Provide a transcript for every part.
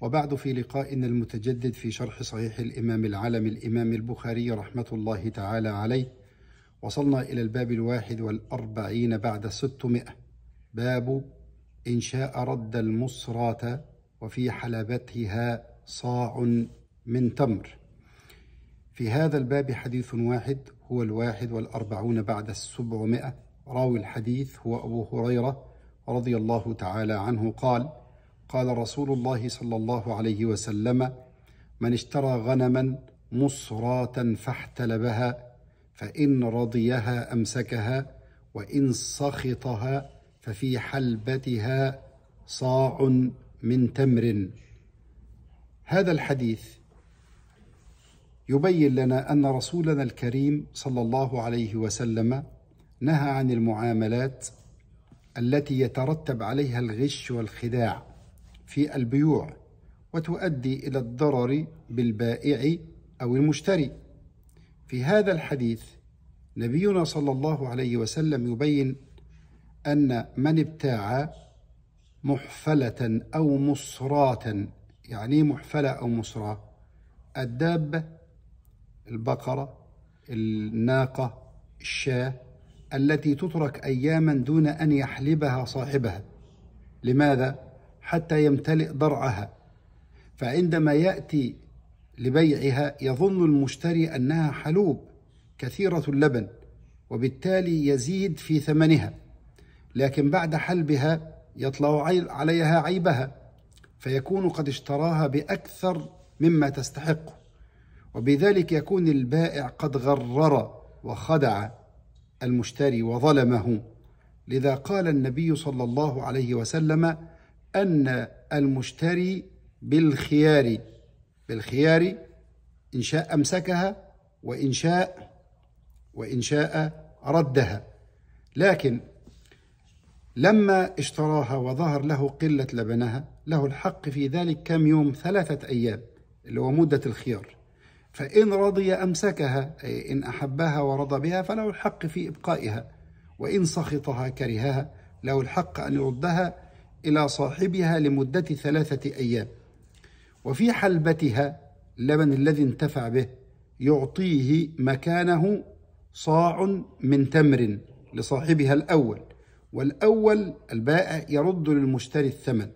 وبعد في لقائنا المتجدد في شرح صحيح الإمام العلم الإمام البخاري رحمة الله تعالى عليه وصلنا إلى الباب الواحد والأربعين بعد الستمائة باب إن شاء رد المصرة وفي حلبتها صاع من تمر في هذا الباب حديث واحد هو الواحد والأربعون بعد السبعمائة راوي الحديث هو أبو هريرة رضي الله تعالى عنه قال قال رسول الله صلى الله عليه وسلم من اشترى غنما مصراة فاحتلبها فإن رضيها أمسكها وإن سخطها ففي حلبتها صاع من تمر هذا الحديث يبين لنا أن رسولنا الكريم صلى الله عليه وسلم نهى عن المعاملات التي يترتب عليها الغش والخداع في البيوع وتؤدي إلى الضرر بالبائع أو المشتري في هذا الحديث نبينا صلى الله عليه وسلم يبين أن من ابتاع محفلة أو مصراة يعني محفلة أو مصراه الدابة البقرة الناقة الشاة التي تترك أياما دون أن يحلبها صاحبها لماذا؟ حتى يمتلئ ضرعها فعندما ياتي لبيعها يظن المشتري انها حلوب كثيره اللبن وبالتالي يزيد في ثمنها لكن بعد حلبها يطلع عليها عيبها فيكون قد اشتراها باكثر مما تستحقه وبذلك يكون البائع قد غرر وخدع المشتري وظلمه لذا قال النبي صلى الله عليه وسلم أن المشتري بالخيار بالخيار إن شاء أمسكها وإن شاء وإن شاء ردها لكن لما اشتراها وظهر له قلة لبنها له الحق في ذلك كم يوم ثلاثة أيام اللي هو مدة الخيار فإن رضي أمسكها أي إن أحبها ورضى بها فله الحق في إبقائها وإن سخطها كرهها له الحق أن يردها إلى صاحبها لمدة ثلاثة أيام وفي حلبتها اللبن الذي انتفع به يعطيه مكانه صاع من تمر لصاحبها الأول والأول البائع يرد للمشتري الثمن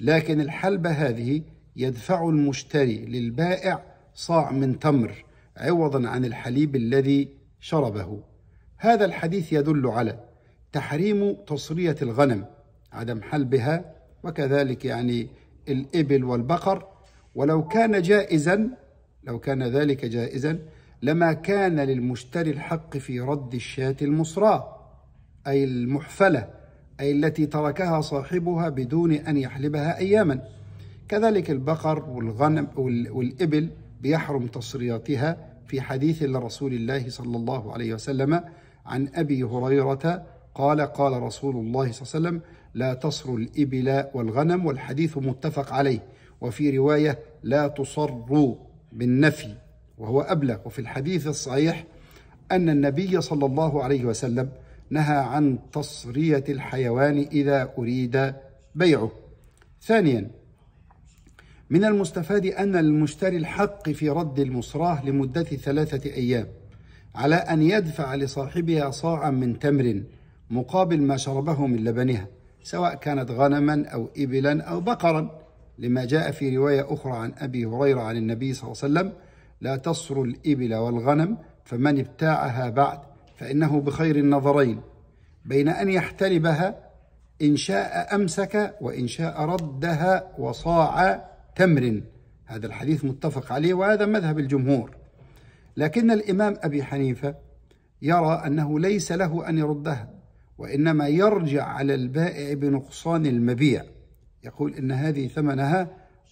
لكن الحلبة هذه يدفع المشتري للبائع صاع من تمر عوضا عن الحليب الذي شربه هذا الحديث يدل على تحريم تصرية الغنم عدم حلبها وكذلك يعني الإبل والبقر ولو كان جائزا لو كان ذلك جائزا لما كان للمشتري الحق في رد الشاة المصراة أي المحفلة أي التي تركها صاحبها بدون أن يحلبها أياما كذلك البقر والغنم والإبل بيحرم تصرياتها في حديث لرسول الله صلى الله عليه وسلم عن أبي هريرة قال قال رسول الله صلى الله عليه وسلم لا تصر الإبل والغنم والحديث متفق عليه وفي رواية لا تصر بالنفي وهو أبلغ وفي الحديث الصحيح أن النبي صلى الله عليه وسلم نهى عن تصرية الحيوان إذا أريد بيعه ثانيا من المستفاد أن المشتري الحق في رد المصراه لمدة ثلاثة أيام على أن يدفع لصاحبها صاعا من تمر مقابل ما شربه من لبنها سواء كانت غنما أو إبلا أو بقرا لما جاء في رواية أخرى عن أبي هريرة عن النبي صلى الله عليه وسلم لا تصر الإبل والغنم فمن ابتاعها بعد فإنه بخير النظرين بين أن يحتلبها إن شاء أمسك وإن شاء ردها وصاع تمر هذا الحديث متفق عليه وهذا مذهب الجمهور لكن الإمام أبي حنيفة يرى أنه ليس له أن يردها وإنما يرجع على البائع بنقصان المبيع يقول إن هذه ثمنها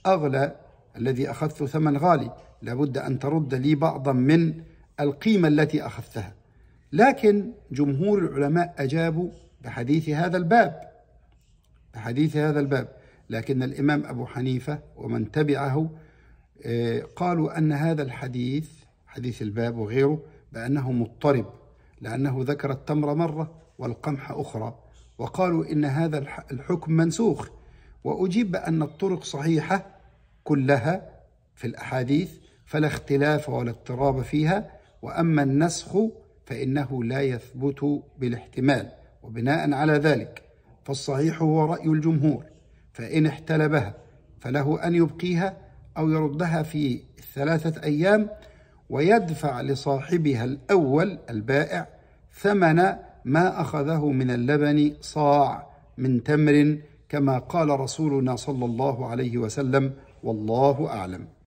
أغلى الذي أخذته ثمن غالي لابد أن ترد لي بعضا من القيمة التي أخذتها لكن جمهور العلماء أجابوا بحديث هذا الباب بحديث هذا الباب لكن الإمام أبو حنيفة ومن تبعه آه، قالوا أن هذا الحديث حديث الباب وغيره بأنه مضطرب لأنه ذكر التمر مرة والقمح أخرى وقالوا إن هذا الحكم منسوخ وأجيب بأن الطرق صحيحة كلها في الأحاديث فلا اختلاف ولا اضطراب فيها وأما النسخ فإنه لا يثبت بالاحتمال وبناء على ذلك فالصحيح هو رأي الجمهور فإن احتلبها فله أن يبقيها أو يردها في الثلاثة أيام ويدفع لصاحبها الأول البائع ثمن ما أخذه من اللبن صاع من تمر كما قال رسولنا صلى الله عليه وسلم والله أعلم